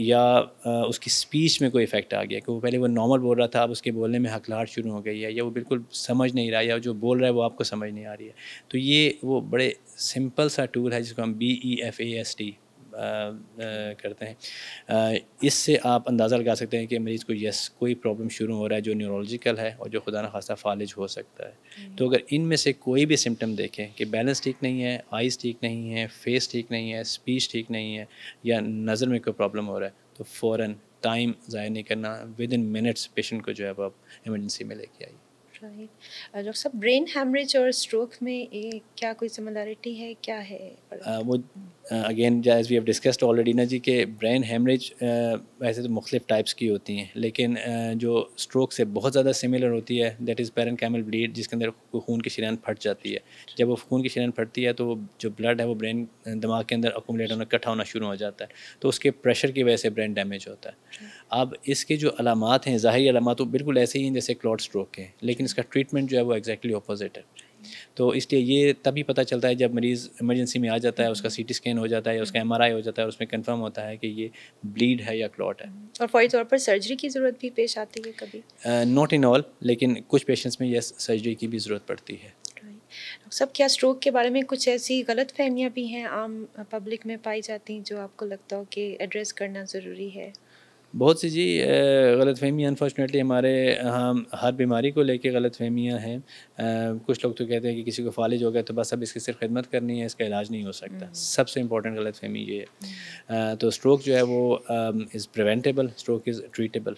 या उसकी स्पीच में कोई इफ़ेक्ट आ गया कि वो पहले वो नॉर्मल बोल रहा था अब उसके बोलने में हकलाहट शुरू हो गई है या वो बिल्कुल समझ नहीं रहा या जो बोल रहा है वो आपको समझ नहीं आ रही है तो ये वो बड़े सिंपल सा टूल है जिसको हम B E F A S T करते हैं इससे आप अंदाज़ा लगा सकते हैं कि मरीज़ को यस कोई प्रॉब्लम शुरू हो रहा है जो न्यूरोलॉजिकल है और जो खुदा न खासा फालिज हो सकता है हम्म। तो अगर इन में से कोई भी सिम्टम देखें कि बैलेंस ठीक नहीं है आइज़ ठीक नहीं है फेस ठीक नहीं है स्पीच ठीक नहीं है या नज़र में कोई प्रॉब्लम हो रहा है तो फ़ौर टाइम ज़ाया नहीं करना विद इन मिनट्स पेशेंट को जो है आप एमरजेंसी में लेके आइए डॉक्टर साहब ब्रेन हेमरेज और स्ट्रोक में ये क्या कोई सिमिलरिटी है क्या है आ, वो again as we have discussed already ना जी के ब्रेन हेमरेज uh, वैसे तो मुख्तु टाइप्स की होती हैं लेकिन uh, जो स्ट्रोक से बहुत ज़्यादा सिमिलर होती है that is parenchymal bleed जिसके अंदर खून की शरान फट जाती है जब वो खून की शरान फटती है तो जो ब्लड है वो ब्रेन uh, दिमाग के अंदर अकोमलेट होना इकट्ठा होना शुरू हो जाता है तो उसके प्रेशर की वजह से ब्रेन डैमेज होता है अब इसके जो अलामत हैं ज़ाहरी अलामत वो बिल्कुल ऐसे ही हैं जैसे क्लॉट स्ट्रोक के लेकिन इसका ट्रीटमेंट जो है वो एग्जैक्टली अपोजिट है तो इसलिए ये तभी पता चलता है जब मरीज़ इमरजेंसी में आ जाता है उसका सी स्कैन हो जाता है या उसका एम हो जाता है और उसमें कन्फर्म होता है कि ये ब्लीड है या क्लॉट है हम्म, और फौरी तौर पर सर्जरी की ज़रूरत भी पेश आती है कभी नॉट इन ऑल लेकिन कुछ पेशेंट्स में यस सर्जरी की भी ज़रूरत पड़ती है डॉक्टर साहब क्या स्ट्रोक के बारे में कुछ ऐसी गलत फहमियाँ भी हैं आम पब्लिक में पाई जाती हैं जो आपको लगता हो कि एड्रेस करना ज़रूरी है बहुत सी जी गलत फहमियाँ अनफॉर्चुनेटली हमारे हम हर बीमारी को लेके गलत फहमियाँ हैं कुछ लोग तो कहते हैं कि किसी को फालिज हो गया तो बस अब इसकी सिर्फ खिदमत करनी है इसका इलाज नहीं हो सकता हम्म। सबसे इम्पोर्टेंट गलत फहमी ये है हम्म। तो स्ट्रोक जो है वो is preventable stroke is treatable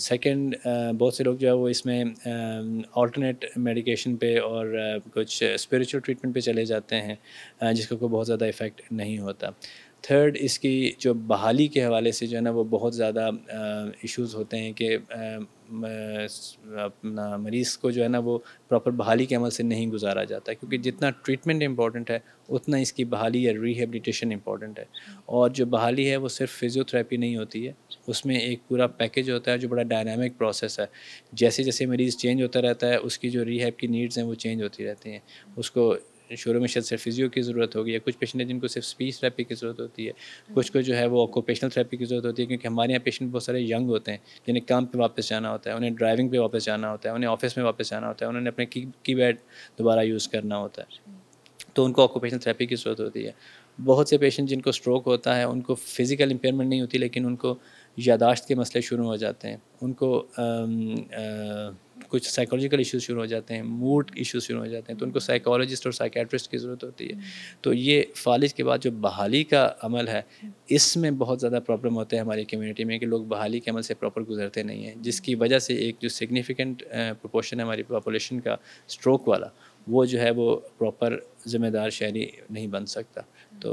second बहुत से लोग जो है वो इसमें ऑल्टरनेट मेडिकेशन पे और कुछ स्परिचुअल ट्रीटमेंट पर चले जाते हैं जिसका कोई बहुत ज़्यादा इफ़ेक्ट नहीं होता थर्ड इसकी जो बहाली के हवाले से जो है ना वो बहुत ज़्यादा इश्यूज़ होते हैं कि अपना मरीज़ को जो है ना वो प्रॉपर बहाली के अमल से नहीं गुजारा जाता क्योंकि जितना ट्रीटमेंट इम्पॉर्टेंट है उतना इसकी बहाली या रिहेबिलिटेशन इम्पॉर्टेंट है और जो बहाली है वो सिर्फ फिजियोथेरेपी नहीं होती है उसमें एक पूरा पैकेज होता है जो बड़ा डायनामिक प्रोसेस है जैसे जैसे मरीज़ चेंज होता रहता है उसकी जो रिहेब की नीड्स हैं वो चेंज होती रहती हैं उसको शुरू में शायद सिर्फ फिजियो की ज़रूरत होगी या कुछ पेशेंट है जिनको सिर्फ स्पीच थेरेपी की ज़रूरत होती है कुछ को जो है वो ऑक्यूपेशनल थेरेपी की ज़रूरत होती है क्योंकि हमारे यहाँ पेशेंट बहुत सारे यंग होते हैं जिन्हें काम पर वापस जाना होता है उन्हें ड्राइविंग पे वापस जाना होता है उन्हें ऑफिस में वापस जाना होता है उन्हें अपने की की दोबारा यूज़ करना होता है तो उनको ऑकोपेशनल थेरेपी की ज़रूरत होती है बहुत से पेशेंट जिनको स्ट्रोक होता है उनको फिज़िकल इम्पेयरमेंट नहीं होती लेकिन उनको यादाश्त के मसले शुरू हो जाते हैं उनको कुछ साइकोलॉजिकल इशूज़ शुरू हो जाते हैं मूड इशूज़ शुरू हो जाते हैं तो उनको साइकोलॉजिस्ट और साइकेट्रिस्ट की ज़रूरत होती है तो ये फालिज के बाद जो बहाली का अमल है इसमें बहुत ज़्यादा प्रॉब्लम होता है हमारी कम्यूनिटी में कि लोग बहाली के अमल से प्रॉपर गुजरते नहीं हैं जिसकी वजह से एक जो सिग्निफिकेंट प्रपोर्शन है हमारी पॉपुलेशन का स्ट्रोक वाला वो जो है वो प्रॉपर ज़िम्मेदार शहरी नहीं बन सकता तो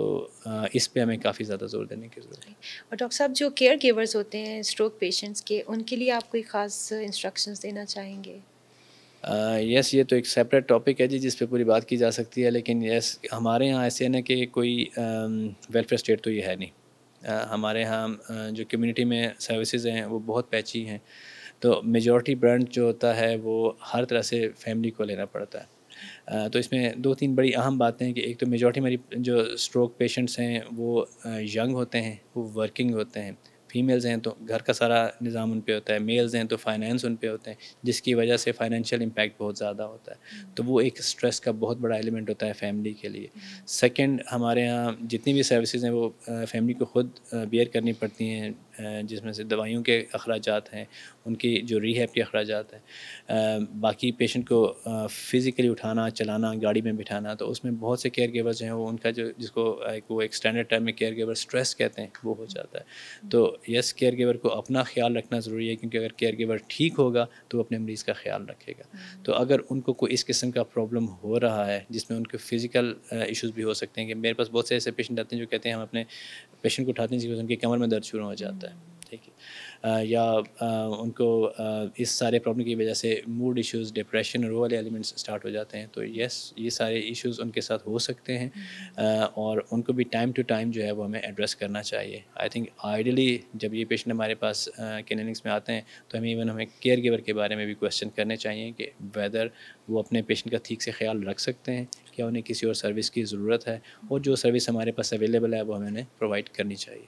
इस पे हमें काफ़ी ज़्यादा जोर देने की ज़रूरत है और डॉक्टर साहब जो केयर गिवर्स होते हैं स्ट्रोक पेशेंट्स के उनके लिए आप कोई ख़ास इंस्ट्रक्शन देना चाहेंगे यस uh, yes, ये तो एक सेपरेट टॉपिक है जी जिस पे पूरी बात की जा सकती है लेकिन यस yes, हमारे यहाँ ऐसे ना कि कोई वेलफेयर uh, स्टेट तो ये है नहीं uh, हमारे यहाँ जो कम्युनिटी में सर्विसेज हैं वो बहुत पैची हैं तो मेजॉरिटी ब्रांड जो होता है वो हर तरह से फैमिली को लेना पड़ता है तो इसमें दो तीन बड़ी अहम बातें हैं कि एक तो मेजॉरिटी मेरी जो स्ट्रोक पेशेंट्स हैं वो यंग होते हैं वो वर्किंग होते हैं फीमेल्स हैं तो घर का सारा निज़ाम उन पर होता है मेल्स हैं तो फाइनेंस उन पर होते हैं जिसकी वजह से फाइनेंशियल इम्पैक्ट बहुत ज़्यादा होता है हम्म। तो वो एक स्ट्रेस का बहुत बड़ा एलिमेंट होता है फैमिली के लिए सेकंड हम्म। हमारे यहाँ जितनी भी सर्विसेज हैं वो फैमिली को खुद बियर करनी पड़ती हैं जिसमें से दवाइयों के अखराज हैं उनकी जो रीहैब के अखराज हैं बाकी पेशेंट को फ़िज़िकली उठाना चलाना गाड़ी में बिठाना तो उसमें बहुत से केयर गेवर्स हैं वो उनका जो जिसको एक वो एक स्टैंडर्ड टाइम में केयर गेवर स्ट्रेस कहते हैं वो हो जाता है तो यस केयर गेवर को अपना ख्याल रखना ज़रूरी है क्योंकि अगर केयर गेवर ठीक होगा तो वो अपने मरीज़ का ख्याल रखेगा हम्म। तो अगर उनको कोई इस किस्म का प्रॉब्लम हो रहा है जिसमें उनके फ़िज़िकल इशूज़ भी हो सकते हैं कि मेरे पास बहुत से ऐसे पेशेंट आते हैं जो कहते हैं हम अपने पेशेंट को उठाते हैं जिसकी उनकी कमर में दर्द शुरू हो जाता है ठीक है या उनको इस सारे प्रॉब्लम की वजह से मूड इश्यूज़ डिप्रेशन और वो वाले एलिमेंट्स स्टार्ट हो जाते हैं तो यस ये सारे इश्यूज़ उनके साथ हो सकते हैं और उनको भी टाइम टू टाइम जो है वो हमें एड्रेस करना चाहिए आई थिंक आइडियली जब ये पेशेंट हमारे पास क्लिनिक्स में आते हैं तो हमें इवन हमें केयर गिवर के बारे में भी क्वेश्चन करने चाहिए कि वेदर वो अपने पेशेंट का ठीक से ख्याल रख सकते हैं क्या उन्हें किसी और सर्विस की ज़रूरत है और जो सर्विस हमारे पास अवेलेबल है वो हमें उन्हें प्रोवाइड करनी चाहिए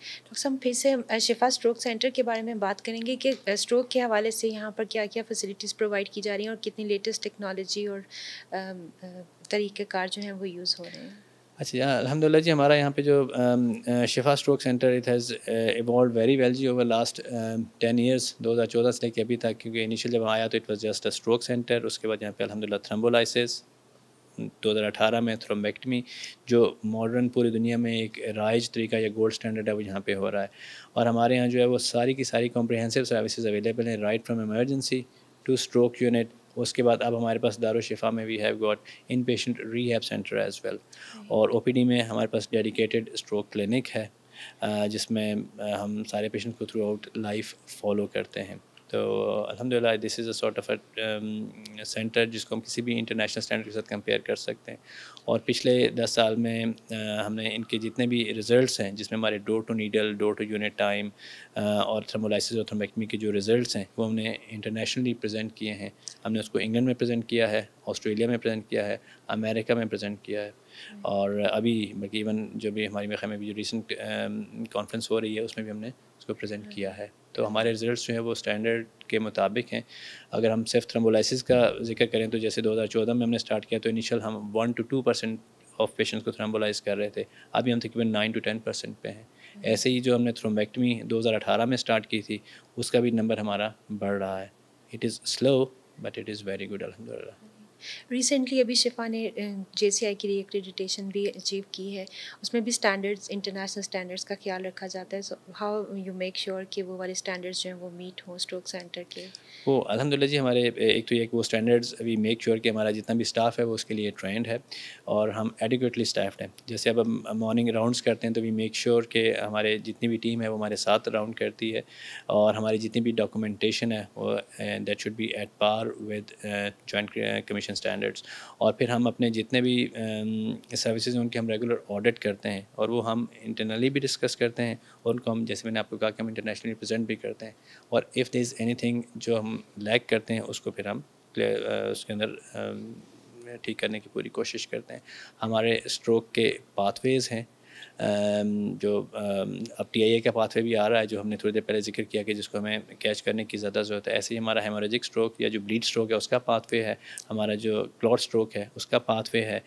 डॉक्टर साहब फिर से शिफा स्ट्रोक सेंटर के बारे में बात करेंगे कि स्ट्रोक के हवाले से यहाँ पर क्या क्या फैसिलिटीज़ प्रोवाइड की जा रही हैं और कितनी लेटेस्ट टेक्नोलॉजी और तरीक़ेकार जो हैं वो यूज़ हो रहे हैं अच्छा अलहमदिल्ला जी हमारा यहाँ पे जो Shifa stroke center it has evolve very well जी ओवर लास्ट टेन इयर्स 2014 से लेके अभी तक क्योंकि इनिशियल जब आया तो it was just a stroke center उसके बाद यहाँ पे अलहमदिल्ला थ्रम्बोलाइसिस 2018 में थ्रोम्बेक्टमी जो मॉडर्न पूरी दुनिया में एक राइज तरीका या गोल्ड स्टैंडर्ड है वो यहाँ पे हो रहा है और हमारे यहाँ जो है वो सारी की सारी कॉम्प्रहेंसिव सर्विसेज अवेलेबल हैं right from emergency to stroke unit उसके बाद अब हमारे पास दारो शिफा में we have got in patient rehab center as well और डी में हमारे पास डेडिकेटेड स्ट्रोक क्लिनिक है जिसमें हम सारे पेशेंट को थ्रू आउट लाइफ फॉलो करते हैं तो अलहमदिल्ला this is a sort of a center जिसको हम किसी भी इंटरनेशनल स्टैंडर्ड के साथ कंपेयर कर सकते हैं और पिछले दस साल में आ, हमने इनके जितने भी रिज़ल्ट हैं जिसमें हमारे door to needle door to unit time और थर्मोलाइसिस और थर्मेक्मी के जो रिज़ल्ट हैं वो हमने इंटरनेशनली प्रेजेंट किए हैं हमने उसको इंग्लैंड में प्रेजेंट किया है ऑस्ट्रेलिया में प्रेजेंट किया है अमेरिका में प्रेजेंट किया है और अभी बल्कि मतलब इवन जो भी हमारी में जो रिसेंट कॉन्फ्रेंस हो रही है उसमें भी हमने उसको प्रेजेंट हाँ। किया है तो हमारे रिजल्ट्स जो हैं वो स्टैंडर्ड के मुताबिक हैं अगर हम सिर्फ थ्रम्बोलाइसिस का जिक्र करें तो जैसे 2014 में हमने स्टार्ट किया तो इनिशियल हम one two two percent of patients को थ्रम्बोलाइज कर रहे थे अभी हम तकरीबन नाइन टू टेन परसेंट पे हैं ऐसे ही जो हमने थ्रोमेक्टमी 2018 में स्टार्ट की थी उसका भी नंबर हमारा बढ़ रहा है it is slow but it is very good अलहमदिल्ला रिसेंटली अभी शिफा ने जे सी आई की रीएक्रेडिटेशन भी अचीव की है उसमें भी स्टैंडर्ड्स इंटरनेशनल स्टैंडर्ड्स का ख्याल रखा जाता है so how you make sure कि वो वाले स्टैंडर्ड्स जो हैं वो मीट हों स्ट्रोक सेंटर के वो अलहमदिल्ला जी हमारे एक तो ये वो स्टैंडर्ड्स अभी मेक श्योर कि हमारा जितना भी स्टाफ है वो उसके लिए ट्रेंड है और हम एडिकुटली स्टाफ हैं जैसे अब हम मॉर्निंग राउंड्स करते हैं तो वी मेक श्योर कि हमारे जितनी भी टीम है वो हमारे साथ राउंड करती है और हमारी जितनी भी डॉक्यूमेंटेशन है वो that should be at par with joint commission education standards और फिर हम अपने जितने भी सर्विसेज उनके हम रेगुलर ऑडिट करते हैं और वो हम इंटरनली भी डिस्कस करते हैं और उनको हम जैसे मैंने आपको कहा कि हम इंटरनेशनली प्रजेंट भी करते हैं और इफ़ दे इज़ थिंग जो हम लैक करते हैं उसको फिर हम उसके अंदर ठीक करने की पूरी कोशिश करते हैं हमारे स्ट्रोक के पाथवेज़ हैं जो अब टी का पाथवे भी आ रहा है जो हमने थोड़ी देर पहले जिक्र किया कि जिसको हमें कैच करने की ज़्यादा ज़रूरत है ऐसे ही हमारा हेमोरेजिक स्ट्रोक या जो ब्लीड स्ट्रोक है उसका पाथवे है हमारा जो क्लॉट स्ट्रोक है उसका पाथवे है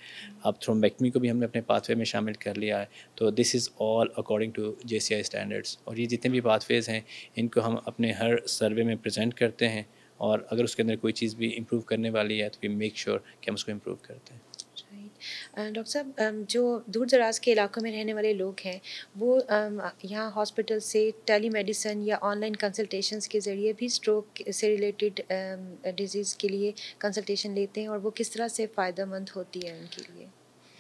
अब थ्रोमबेक्मी को भी हमने अपने पाथवे में शामिल कर लिया है तो this is all according to J standards और ये जितने भी पाथवेज़ हैं इनको हम अपने हर सर्वे में प्रजेंट करते हैं और अगर उसके अंदर कोई चीज़ भी इम्प्रूव करने वाली है तो वी मेक श्योर कि हम उसको इम्प्रूव करते हैं डॉक्टर साहब जो दूर दराज के इलाकों में रहने वाले लोग हैं वो यहाँ हॉस्पिटल से टेली मेडिसन या ऑनलाइन कंसल्टेशन के ज़रिए भी स्ट्रोक से रिलेटेड डिजीज़ के लिए कंसल्टेशन लेते हैं और वो किस तरह से फ़ायदेमंद होती है उनके लिए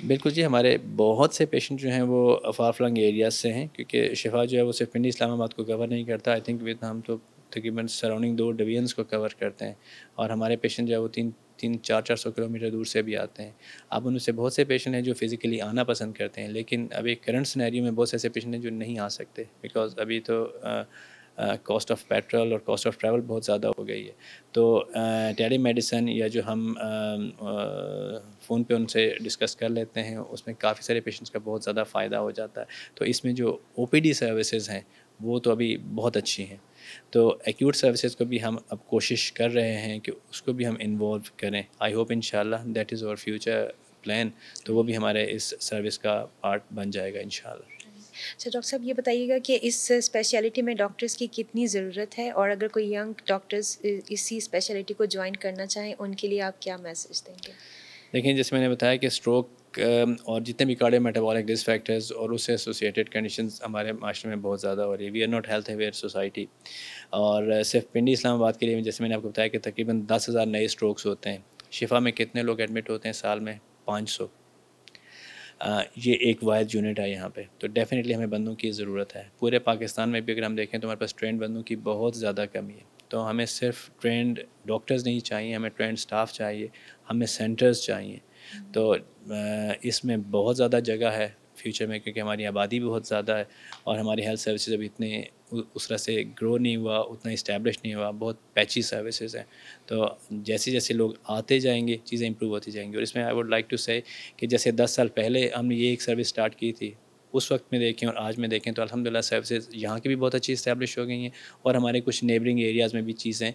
बिल्कुल जी हमारे बहुत से पेशेंट जो हैं वो फार फ्लंग एरियाज से हैं क्योंकि शिफा जो है वो सिर्फ पिंडी इस्लामाबाद को कवर नहीं करता आई थिंक विद हम तो तकरीबन सराउंडिंग दो डिवीजन्स को कवर करते हैं और हमारे पेशेंट जो है वो तीन तीन चार चार सौ किलोमीटर दूर से भी आते हैं अब उनसे बहुत से पेशेंट हैं जो फिज़िकली आना पसंद करते हैं लेकिन अभी करंट सिनेरियो में बहुत से ऐसे पेशेंट हैं जो नहीं आ सकते बिकॉज अभी तो कॉस्ट ऑफ पेट्रोल और कॉस्ट ऑफ ट्रैवल बहुत ज़्यादा हो गई है तो टेली मेडिसन या जो हम फ़ोन पे उनसे डिस्कस कर लेते हैं उसमें काफ़ी सारे पेशेंट्स का बहुत ज़्यादा फ़ायदा हो जाता है तो इसमें जो ओ सर्विसेज हैं वो तो अभी बहुत अच्छी हैं तो एक्यूट सर्विसेज को भी हम अब कोशिश कर रहे हैं कि उसको भी हम इन्वॉल्व करें I hope in that is और फ्यूचर प्लान तो वो भी हमारे इस सर्विस का पार्ट बन जाएगा इन अच्छा डॉक्टर साहब ये बताइएगा कि इस स्पेशलिटी में डॉक्टर्स की कितनी ज़रूरत है और अगर कोई यंग डॉक्टर्स इसी स्पेशलिटी को ज्वाइन करना चाहें उनके लिए आप क्या मैसेज देंगे देखिए जैसे मैंने बताया कि स्ट्रोक Um, और जितने भी कार्डियो मेटाबॉलिक रिस्क फैक्टर्स और उससे एसोसिएटेड कंडीशन हमारे माशरे में बहुत ज़्यादा हो रही है we are not health aware society और uh, सिर्फ पिंडी इस्लामाबाद के लिए जैसे मैंने आपको बताया कि तकरीबन दस हज़ार नए स्ट्रोक्स होते हैं शिफा में कितने लोग एडमिट होते हैं साल में पाँच सौ ये एक वायद यूनिट है यहाँ पे तो डेफ़िनेटली हमें बंदों की ज़रूरत है पूरे पाकिस्तान में भी अगर हम देखें तो हमारे पास ट्रेंड बंदों की बहुत ज़्यादा कमी है तो हमें सिर्फ ट्रेंड डॉक्टर्स नहीं चाहिए हमें ट्रेंड स्टाफ चाहिए हमें सेंटर्स चाहिए तो इसमें बहुत ज़्यादा जगह है फ्यूचर में क्योंकि हमारी आबादी भी बहुत ज़्यादा है और हमारी हेल्थ सर्विसेज अभी इतने उस तरह से ग्रो नहीं हुआ उतना इस्टेब्लिश नहीं हुआ बहुत पैची सर्विसेज हैं तो जैसे जैसे लोग आते जाएंगे चीज़ें इंप्रूव होती जाएंगी और इसमें आई वुड लाइक टू से कि जैसे दस साल पहले हमने ये एक सर्विस स्टार्ट की थी उस वक्त में देखें और आज में देखें तो अलहमदिल्ला सर्विसेज यहाँ की भी बहुत अच्छी इस्टेब्लिश हो गई हैं और हमारे कुछ नेबरिंग एरियाज़ में भी चीज़ें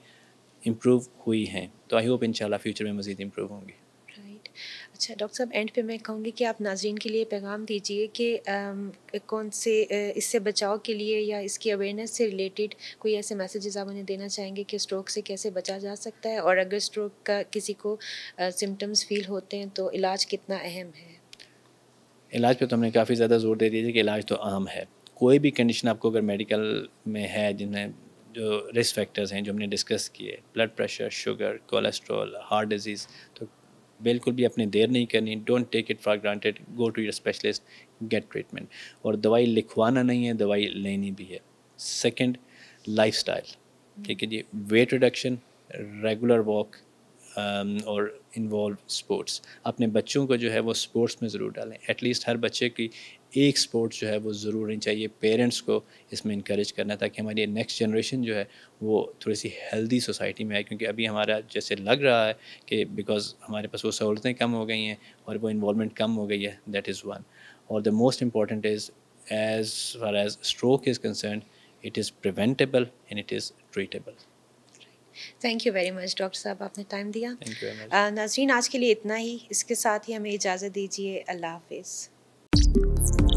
इम्प्रूव हुई हैं तो आई होप इन फ्यूचर में मज़ीद इम्प्रूव होंगी अच्छा डॉक्टर साहब एंड पे मैं कहूँगी कि आप नाजरीन के लिए पैगाम दीजिए कि कौन से इससे बचाव के लिए या इसकी अवेयरनेस से रिलेटेड कोई ऐसे मैसेजेस आप उन्हें देना चाहेंगे कि स्ट्रोक से कैसे बचा जा सकता है और अगर स्ट्रोक का किसी को सिम्टम्स फील होते हैं तो इलाज कितना अहम है इलाज पे तो हमने काफ़ी ज़्यादा जोर दे दिया कि इलाज तो अहम है कोई भी कंडीशन आपको अगर मेडिकल में है जिनमें जो रिस्क फैक्टर्स हैं जो हमने डिस्कस किए blood pressure sugar cholesterol heart disease तो बिल्कुल भी अपने देर नहीं करनी don't take it for granted go to your specialist get treatment और दवाई लिखवाना नहीं है दवाई लेनी भी है सेकेंड लाइफ ठीक है जी वेट रिडक्शन रेगुलर वॉक और इन्वॉल्व स्पोर्ट्स अपने बच्चों को जो है वो स्पोर्ट्स में ज़रूर डालें एटलीस्ट हर बच्चे की एक स्पोर्ट्स जो है वो ज़रूर होनी चाहिए पेरेंट्स को इसमें इंक्रेज करना है ताकि हमारी नेक्स्ट जनरेशन जो है वो थोड़ी सी हेल्दी सोसाइटी में आए क्योंकि अभी हमारा जैसे लग रहा है कि बिकॉज हमारे पास वो सहूलतें कम हो गई हैं और वो इन्वॉलमेंट कम हो गई है दैट इज़ वन और the most important is as far as stroke is concern it is preventable and it is treatable thank you very much doctor साहब आपने टाइम दिया नाजरीन आज के लिए इतना ही इसके साथ ही हमें इजाज़त दीजिए अल्लाह हाफिज़ Thank you.